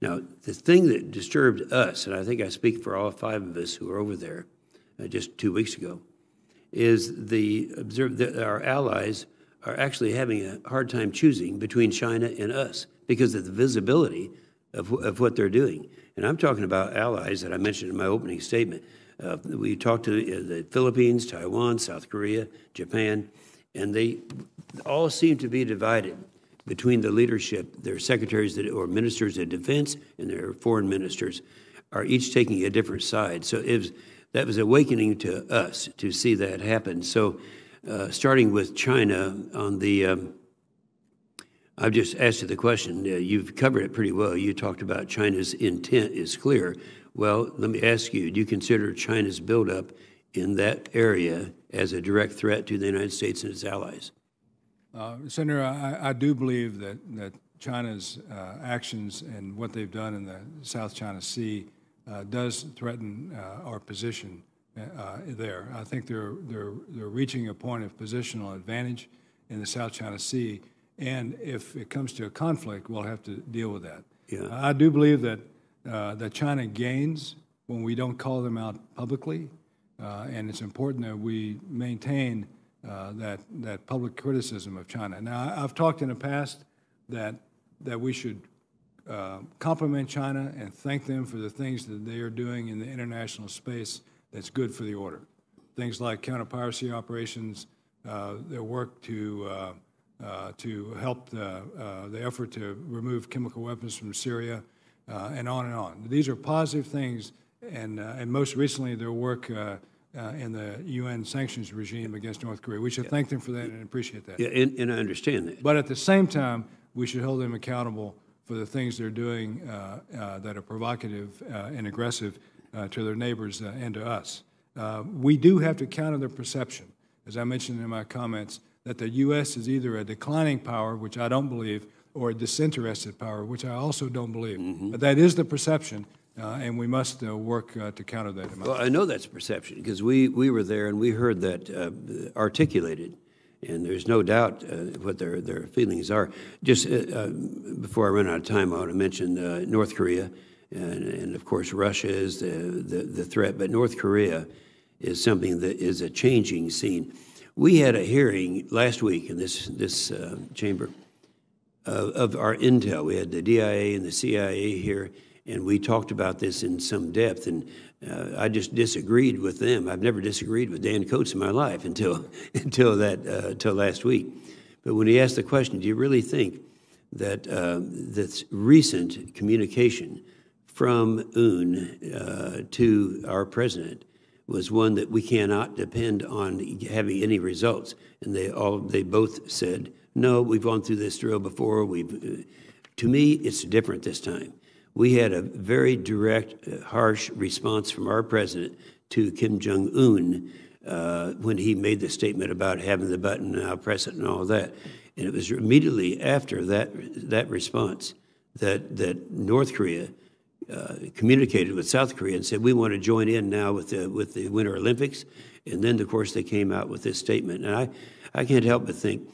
Now, the thing that disturbed us, and I think I speak for all five of us who were over there uh, just two weeks ago, is the observe that our allies are actually having a hard time choosing between China and us because of the visibility of, of what they're doing. And I'm talking about allies that I mentioned in my opening statement. Uh, we talked to uh, the Philippines, Taiwan, South Korea, Japan, and they all seem to be divided between the leadership, their secretaries or ministers of defense and their foreign ministers are each taking a different side. So was, that was awakening to us to see that happen. So, uh, starting with China on the, um, I've just asked you the question. Uh, you've covered it pretty well. You talked about China's intent is clear. Well, let me ask you: Do you consider China's buildup in that area as a direct threat to the United States and its allies? Uh, Senator, I, I, do believe that, that China's uh, actions and what they've done in the South China Sea uh, does threaten uh, our position uh, uh, there. I think they're, they're, they're reaching a point of positional advantage in the South China Sea, and if it comes to a conflict, we'll have to deal with that. Yeah. I do believe that, that China gains when we don't call them out publicly, and it's important that we maintain uh, that, that public criticism of China. Now, I've talked in the past that, that we should uh, compliment China and thank them for the things that they are doing in the international space that's good for the order. Things like counter piracy operations, uh, their work to, uh, uh, to help the, the effort to remove chemical weapons from Syria, and on and on. These are positive things, and, and most recently, their work uh, in the UN sanctions regime against North Korea. We should yeah. thank them for that and appreciate that. Yeah, and, and, I understand that. But at the same time, we should hold them accountable for the things they're doing uh, uh, that are provocative uh, and aggressive uh, to their neighbors uh, and to us. we do have to counter the perception, as I mentioned in my comments, that the U.S. is either a declining power, which I don't believe, or a disinterested power, which I also don't believe. Mm -hmm. But that is the perception uh, and we must uh, work uh, to counter that. Well, I know that's perception because we, we were there and we heard that articulated and there's no doubt uh, what their, their feelings are. Just uh, uh, before I run out of time, I want to mention North Korea, and, and, of course Russia is the, the, the, threat, but North Korea is something that is a changing scene. We had a hearing last week in this, this chamber of, of, our intel. We had the DIA and the CIA here, and we talked about this in some depth. And uh, I just disagreed with them. I've never disagreed with Dan Coates in my life until until that uh, until last week. But when he asked the question, do you really think that uh, this recent communication from UN uh, to our president was one that we cannot depend on having any results? And they all they both said, no, we've gone through this drill before. We've uh, to me, it's different this time we had a very direct, uh, harsh response from our president to Kim Jong Un uh, when he made the statement about having the button and I'll press it and all that. And it was immediately after that that response that that North Korea uh, communicated with South Korea and said we want to join in now with the with the Winter Olympics. And then, of course, they came out with this statement. And I, I can't help but think,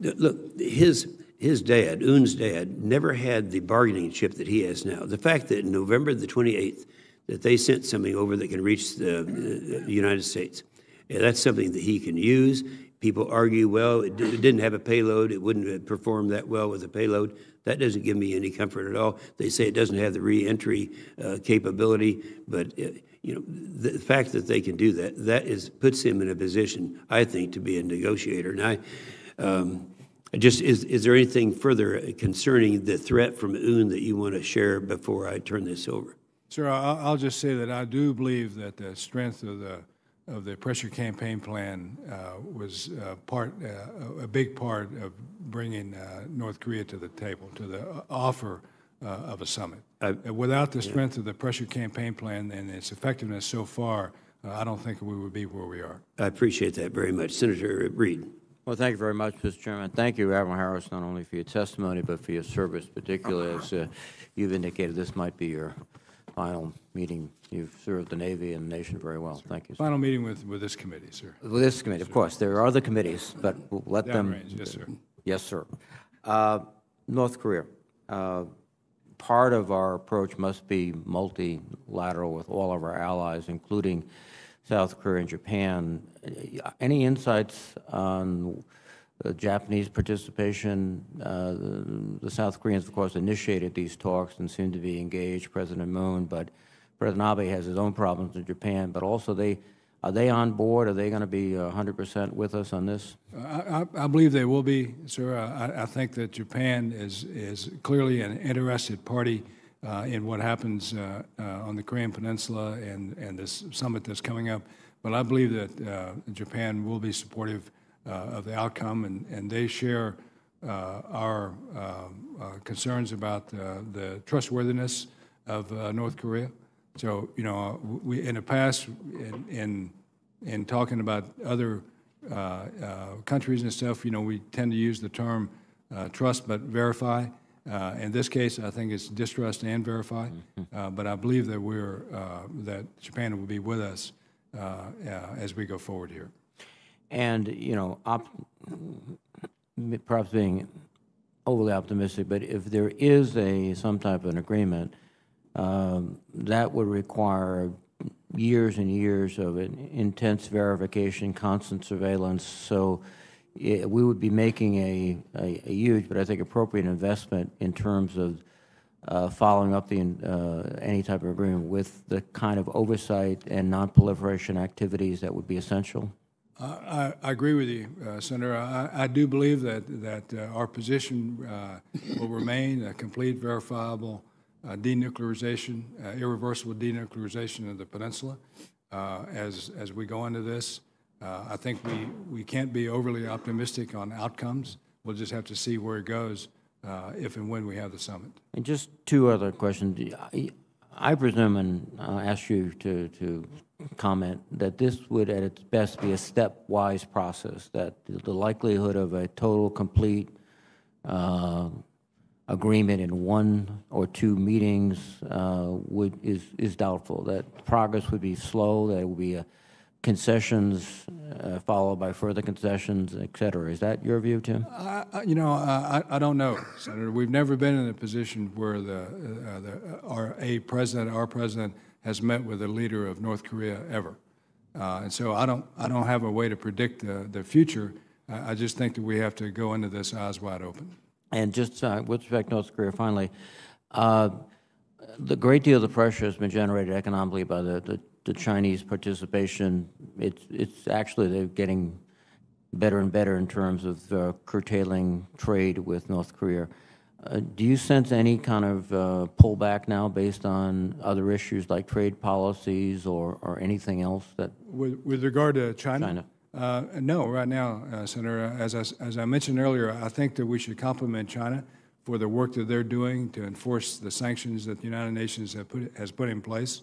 look, his his dad, Un's dad, never had the bargaining chip that he has now. The fact that November the 28th, that they sent something over that can reach the, uh, United States, yeah, that's something that he can use. People argue, well, it, it didn't have a payload, it wouldn't perform that well with a payload. That doesn't give me any comfort at all. They say it doesn't have the reentry uh, capability, but it, uh, you know the fact that they can do that that is puts him in a position, I think, to be a negotiator. And I, um, just is, is there anything further concerning the threat from UN that you want to share before I turn this over? Sir, I'll, just say that I do believe that the strength of the of the pressure campaign plan uh, was uh, part uh, a big part of bringing uh, North Korea to the table to the uh, offer uh, of a summit. Without the strength yeah. of the pressure campaign plan and its effectiveness so far, I don't think we would be where we are. I appreciate that very much, Senator Reid. Well, thank you very much, Mr. Chairman. Thank you, Admiral Harris, not only for your testimony, but for your service, particularly as uh, you've indicated this might be your final meeting. You've served the Navy and the nation very well. Thank you. Sir. Final meeting with, with this committee, sir. With this committee, of course. There are other committees, but we'll let them. Range. Yes, sir. Yes, sir. Uh, North Korea. Uh, part of our approach must be multilateral with all of our allies, including South Korea and Japan. Any insights on the Japanese participation? Uh, the South Koreans, of course, initiated these talks and seem to be engaged, President Moon, but President Abe has his own problems in Japan, but also they are they on board? Are they going to be 100% uh, with us on this? I, I, believe they will be, sir. I, I, think that Japan is, is clearly an interested party uh, in what happens uh, uh, on the Korean Peninsula and, and this summit that's coming up. But I believe that Japan will be supportive of the outcome, and, and they share our concerns about the trustworthiness of North Korea. So, you know, we, in the past, in, in, in talking about other uh, uh, countries and stuff, you know, we tend to use the term uh, trust but verify. Uh, in this case, I think it's distrust and verify, mm-hmm. uh, but I believe that we're, uh, that Japan will be with us uh, uh, as we go forward here. And, you know, perhaps being overly optimistic, but if there is a, some type of an agreement, um, that would require years and years of intense verification, constant surveillance. So we would be making a, a, a, huge, but I think appropriate investment in terms of uh, following up the uh, any type of agreement with the kind of oversight and nonproliferation activities that would be essential. I, I agree with you, uh, Senator. I, I, do believe that that uh, our position uh, will remain a complete, verifiable uh, denuclearization, irreversible denuclearization of the peninsula as as we go into this. Uh, I think we, we can't be overly optimistic on outcomes. We'll just have to see where it goes uh, if and when we have the summit. And just two other questions. I, I presume, and I'll ask you to, to comment, that this would at its best be a stepwise process, that the likelihood of a total, complete uh, agreement in one or two meetings uh, would, is, is doubtful, that progress would be slow, that it would be a concessions uh, followed by further concessions, et cetera. Is that your view, Tim? you know, uh, I, I, don't know, Senator. We've never been in a position where the, uh, the uh, our, a president, our president, has met with a leader of North Korea ever, and so I don't I don't have a way to predict the, the future. I, I just think that we have to go into this eyes wide open. And just with respect to North Korea, finally. the great deal of the pressure has been generated economically by the, the the Chinese participation, it's, it's actually they're getting better and better in terms of uh, curtailing trade with North Korea. Uh, do you sense any kind of uh, pullback now based on other issues like trade policies or, or anything else that? With, with regard to China? China. Uh, no, right now, uh, Senator, as I, as I mentioned earlier, I think that we should compliment China for the work that they're doing to enforce the sanctions that the United Nations put, has put in place.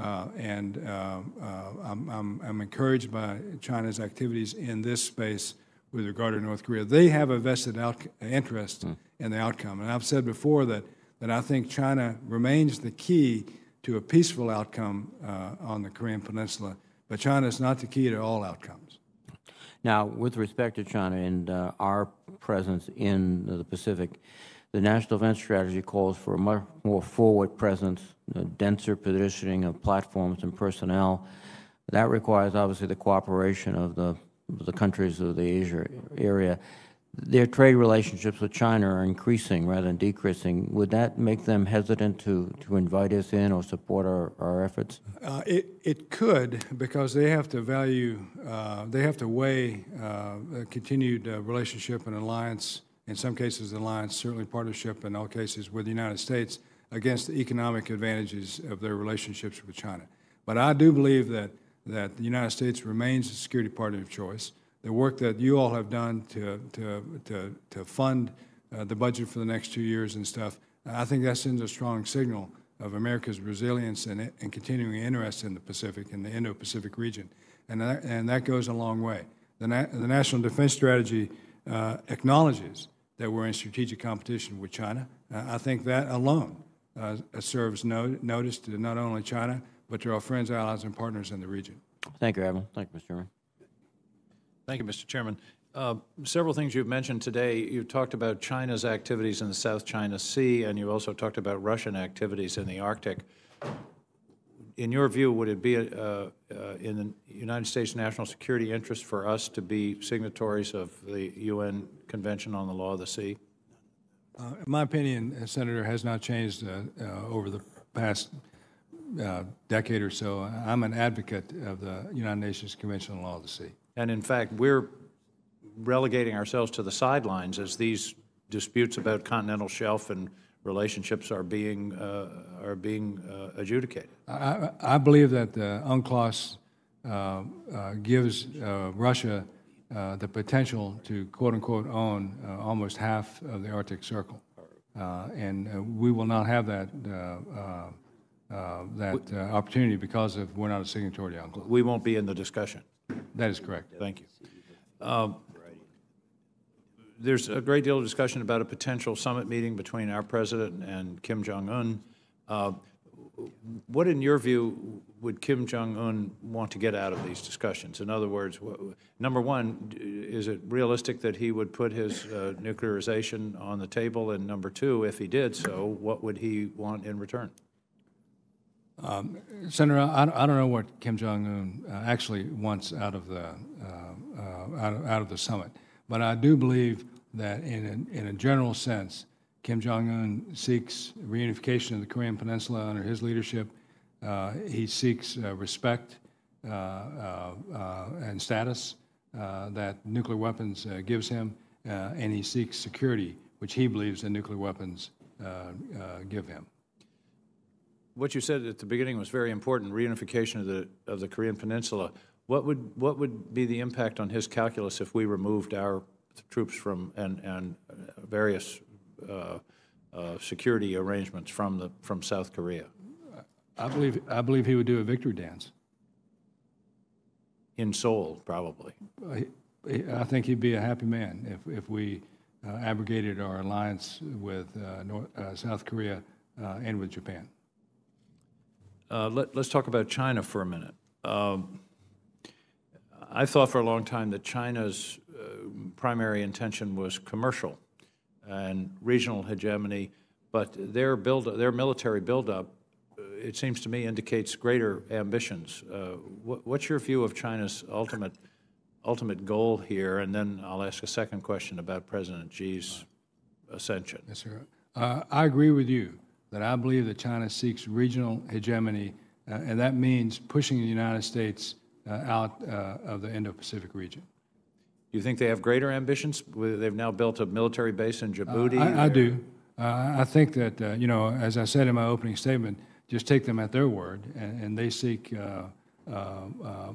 Uh, and uh, uh, I'm, I'm, I'm, encouraged by China's activities in this space with regard to North Korea. They have a vested out- interest mm. in the outcome. And I've said before that, that I think China remains the key to a peaceful outcome uh, on the Korean Peninsula, but China is not the key to all outcomes. Now, with respect to China and uh, our presence in the Pacific, the National Defense Strategy calls for a much more forward presence denser positioning of platforms and personnel. That requires obviously the cooperation of the, of the countries of the Asia area. Their trade relationships with China are increasing rather than decreasing. Would that make them hesitant to, to invite us in or support our, our efforts? Uh, it, it could because they have to value, uh, they have to weigh uh, a continued uh, relationship and alliance, in some cases, alliance, certainly partnership in all cases with the United States against the economic advantages of their relationships with China. But I do believe that, that the United States remains the security partner of choice. The work that you all have done to, to, to, to fund uh, the budget for the next two years and stuff, I think that sends a strong signal of America's resilience and, and continuing interest in the Pacific and in the Indo-Pacific region. And that, and that goes a long way. The, na the National Defense Strategy uh, acknowledges that we're in strategic competition with China. Uh, I think that alone uh, serves no, notice to not only China, but to our friends, allies, and partners in the region. Thank you, Admiral. Thank you, Mr. Chairman. Thank you, Mr. Chairman. Uh, several things you've mentioned today. You've talked about China's activities in the South China Sea, and you also talked about Russian activities in the Arctic. In your view, would it be uh, uh, in the United States' national security interest for us to be signatories of the UN Convention on the Law of the Sea? Uh, my opinion, uh, Senator, has not changed uh, uh, over the past uh, decade or so. I'm an advocate of the United Nations Convention on Law of the Sea. And in fact, we're relegating ourselves to the sidelines as these disputes about continental shelf and relationships are being uh, are being adjudicated. I, I, believe that the UNCLOS gives Russia uh, the potential to quote unquote own uh, almost half of the Arctic Circle. Uh, and uh, we will not have that, uh, that opportunity because of we're not a signatory to UNCLOS. We won't be in the discussion. That is correct. Thank you. Um, there's a great deal of discussion about a potential summit meeting between our president and Kim Jong Un. what, in your view, would Kim Jong Un want to get out of these discussions? In other words, number one, is it realistic that he would put his uh, nuclearization on the table? And number two, if he did so, what would he want in return? Um, Senator, I, I, don't know what Kim Jong Un uh, actually wants out of the uh, uh, out of, out, of, the summit, but I do believe that in a, in a general sense, Kim Jong Un seeks reunification of the Korean Peninsula under his leadership uh, he seeks uh, respect uh, and status that nuclear weapons gives him, and he seeks security, which he believes the nuclear weapons give him. What you said at the beginning was very important: reunification of the of the Korean Peninsula. What would what would be the impact on his calculus if we removed our troops from and and various uh, uh, security arrangements from the from South Korea? I believe, I believe he would do a victory dance. in Seoul, probably. Uh, I think he'd be a happy man if, if we uh, abrogated our alliance with uh, North, uh, South Korea uh, and with Japan. Uh, let, let's talk about China for a minute. Um, I thought for a long time that China's uh, primary intention was commercial and regional hegemony, but their build, their military buildup it seems to me, indicates greater ambitions. Uh, what's your view of China's ultimate ultimate goal here? And then I'll ask a second question about President Xi's ascension. Yes, sir. Uh, I agree with you that I believe that China seeks regional hegemony, uh, and that means pushing the United States out of the Indo-Pacific region. You think they have greater ambitions? They've now built a military base in Djibouti. Uh, I, I, do. Uh, I think that uh, you know, as I said in my opening statement, just take them at their word, and, and they seek uh, uh, uh,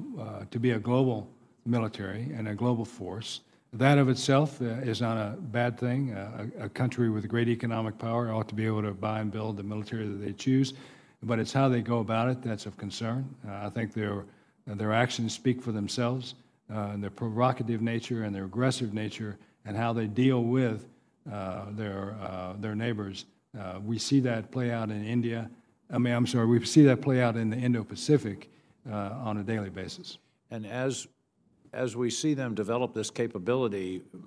to be a global military and a global force. That of itself is not a bad thing. A, a country with great economic power ought to be able to buy and build the military that they choose, but it's how they go about it that's of concern. I think their, their actions speak for themselves, and their provocative nature and their aggressive nature, and how they deal with uh, their, uh, their neighbors. Uh, we see that play out in India I mean, I'm sorry, we see that play out in the Indo-Pacific uh, on a daily basis. And as as we see them develop this capability, uh,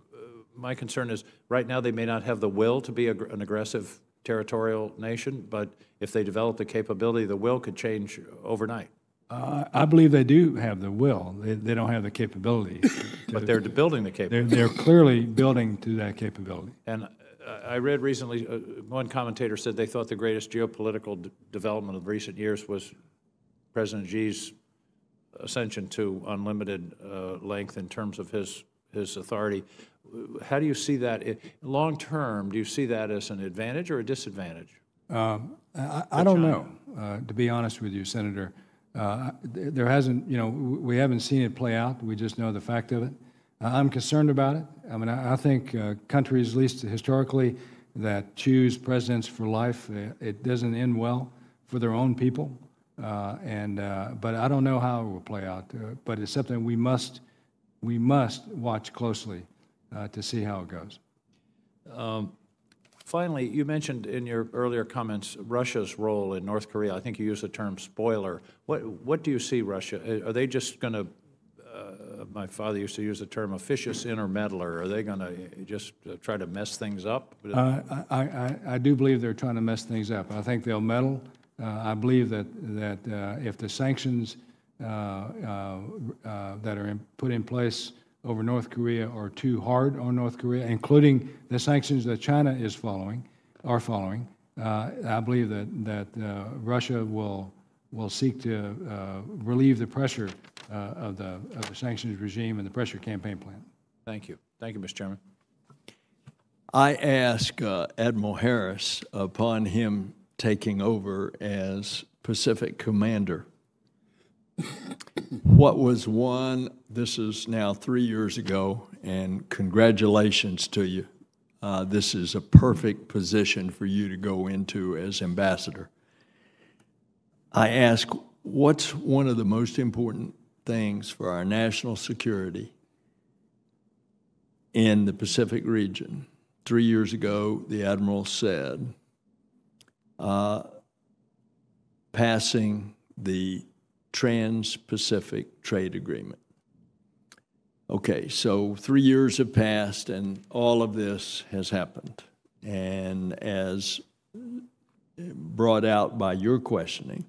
my concern is right now they may not have the will to be an aggressive territorial nation, but if they develop the capability, the will could change overnight. Uh, I believe they do have the will. They, they don't have the capability. To, but they're building the capability. They're, they're, clearly building to that capability. And I read recently, uh, one commentator said they thought the greatest geopolitical development of recent years was President Xi's ascension to unlimited uh, length in terms of his his authority. How do you see that long term? Do you see that as an advantage or a disadvantage? Um, I, I don't China? know. Uh, to be honest with you, Senator, uh, there hasn't you know we haven't seen it play out. We just know the fact of it. I'm concerned about it. I mean, I, I think uh, countries, at least historically, that choose presidents for life, it, uh, it doesn't end well for their own people. Uh, and uh, but I don't know how it will play out. Uh, but it's something we must we must watch closely uh, to see how it goes. Um, finally, you mentioned in your earlier comments Russia's role in North Korea. I think you used the term spoiler. What what do you see Russia? Are they just going to my father used to use the term officious intermeddler. Are they going to just uh, try to mess things up? Uh, I, I, I, do believe they're trying to mess things up. I think they'll meddle. Uh, I believe that, that uh, if the sanctions uh, that are in, put in place over North Korea are too hard on North Korea, including the sanctions that China is following, are following, I believe that, that Russia will will seek to uh, relieve the pressure uh, of, the, of the sanctions regime and the pressure campaign plan. Thank you. Thank you, Mr. Chairman. I ask uh, Admiral Harris upon him taking over as Pacific Commander. what was one, this is now three years ago, and congratulations to you. Uh, this is a perfect position for you to go into as ambassador. I ask, what's one of the most important things for our national security in the Pacific region? Three years ago, the Admiral said, uh, passing the Trans Pacific Trade Agreement. Okay, so three years have passed and all of this has happened. And as brought out by your questioning,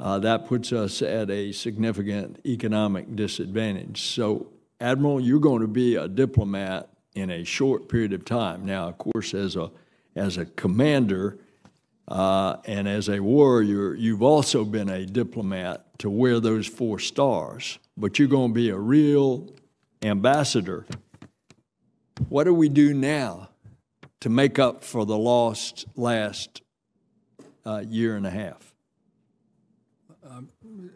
uh, that puts us at a significant economic disadvantage. So, Admiral, you're going to be a diplomat in a short period of time. Now, of course, as a as a commander uh, and as a warrior, you've also been a diplomat to wear those four stars. But you're going to be a real ambassador. What do we do now to make up for the lost last uh, year and a half?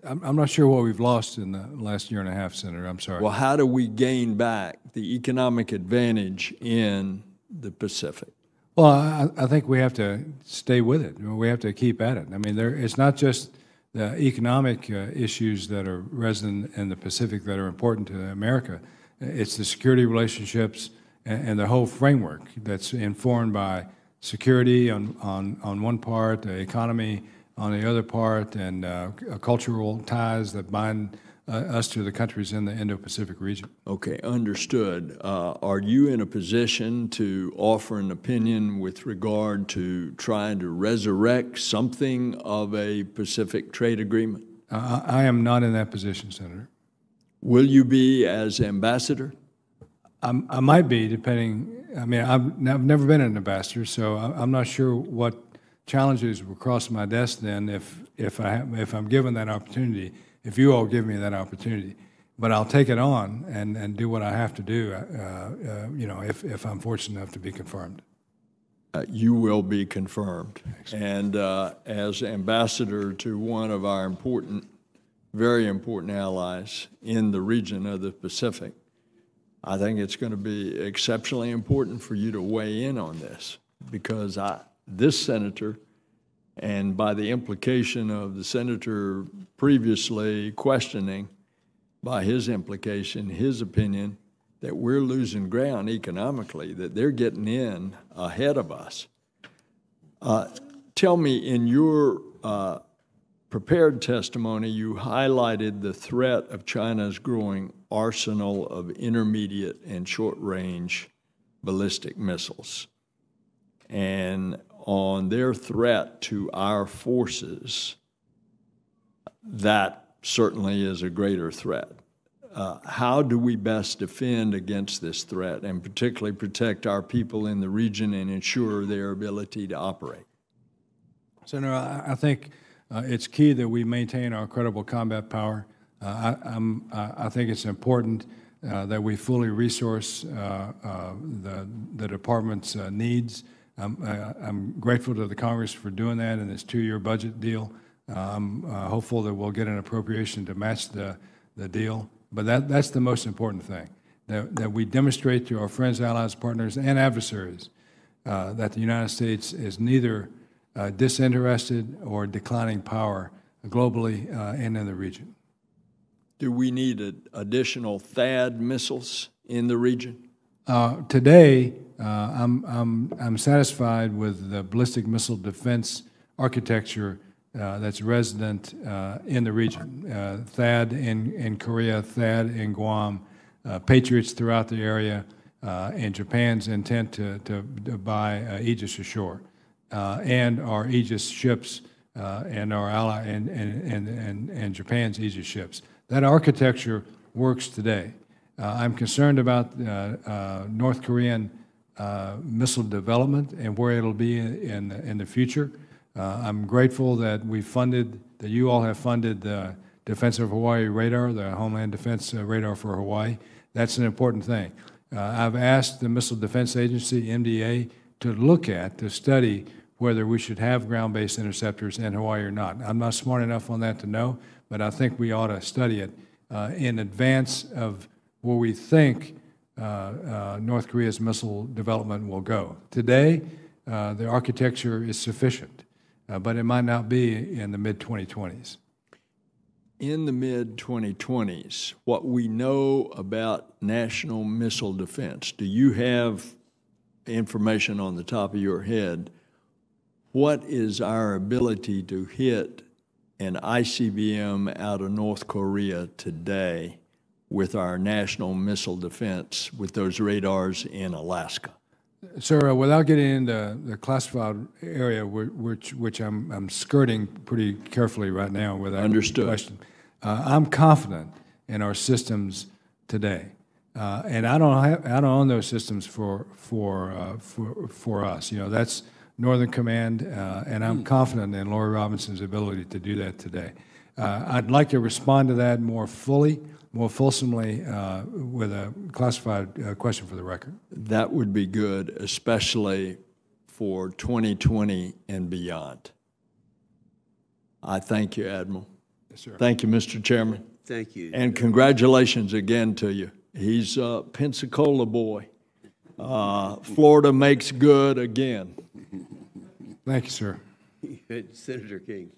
I'm, not sure what we've lost in the last year and a half, Senator. I'm sorry. Well, how do we gain back the economic advantage in the Pacific? Well, I, I think we have to stay with it. We have to keep at it. I mean, there, it's not just the economic uh, issues that are resident in the Pacific that are important to America. It's the security relationships and, and the whole framework that's informed by security on, on, on one part, the economy, on the other part, and uh, cultural ties that bind uh, us to the countries in the Indo-Pacific region. Okay, understood. Uh, are you in a position to offer an opinion with regard to trying to resurrect something of a Pacific trade agreement? Uh, I am not in that position, Senator. Will you be as ambassador? I'm, i might be, depending. I mean, I've, I've, never been an ambassador, so I'm not sure what challenges will cross my desk then if, if, I if I'm given that opportunity, if you all give me that opportunity. But I'll take it on and, and do what I have to do, uh, uh, uh you know, if, if I'm fortunate enough to be confirmed. Uh, you will be confirmed. And uh, as ambassador to one of our important, very important allies in the region of the Pacific, I think it's going to be exceptionally important for you to weigh in on this because I, this senator and by the implication of the senator previously questioning, by his implication, his opinion, that we're losing ground economically, that they're getting in ahead of us. Uh, tell me, in your uh, prepared testimony, you highlighted the threat of China's growing arsenal of intermediate and short range ballistic missiles. And on their threat to our forces, that certainly is a greater threat. Uh, how do we best defend against this threat and particularly protect our people in the region and ensure their ability to operate? Senator, I, I think uh, it's key that we maintain our credible combat power. Uh, I, I, think it's important uh, that we fully resource uh, uh, the, the department's needs I'm, uh, I, am grateful to the Congress for doing that in this two-year budget deal. I'm uh, hopeful that we'll get an appropriation to match the, the deal. But that, that's the most important thing, that, that we demonstrate to our friends, allies, partners, and adversaries uh, that the United States is neither uh, disinterested or declining power globally uh, and in the region. Do we need additional THAAD missiles in the region? Uh, today, uh, I'm, I'm, I'm satisfied with the ballistic missile defense architecture uh, that's resident uh, in the region. Uh, THAAD in, in Korea, THAAD in Guam, Patriots throughout the area, and Japan's intent to, to, to buy Aegis ashore. and our Aegis ships and our ally and, and, and, and, and Japan's Aegis ships. That architecture works today. Uh, I'm concerned about uh, uh, North Korean missile development and where it'll be in, in the future. I'm grateful that we funded, that you all have funded the Defense of Hawaii radar, the Homeland Defense radar for Hawaii. That's an important thing. Uh, I've asked the Missile Defense Agency, MDA, to look at, to study whether we should have ground based interceptors in Hawaii or not. I'm not smart enough on that to know, but I think we ought to study it uh, in advance of where we think uh, uh, North Korea's missile development will go. Today, uh, the architecture is sufficient, but it might not be in the mid 2020s. In the mid 2020s, what we know about national missile defense, do you have information on the top of your head? What is our ability to hit an ICBM out of North Korea today with our national missile defense with those radars in Alaska. Sir, uh, without getting into the classified area, which, which I'm, I'm skirting pretty carefully right now with that Understood. question, uh, I'm confident in our systems today. Uh, and I don't have, I don't own those systems for for uh, for for us. You know that's Northern Command, uh, and I'm hmm. confident in Lori Robinson's ability to do that today. Uh, I'd like to respond to that more fully, more fulsomely uh, with a classified uh, question for the record. That would be good, especially for 2020 and beyond. I thank you, Admiral. Yes, sir. Thank you, Mr. Chairman. Thank you. And congratulations again to you. He's a Pensacola boy. Uh, Florida makes good again. Thank you, sir. Senator King.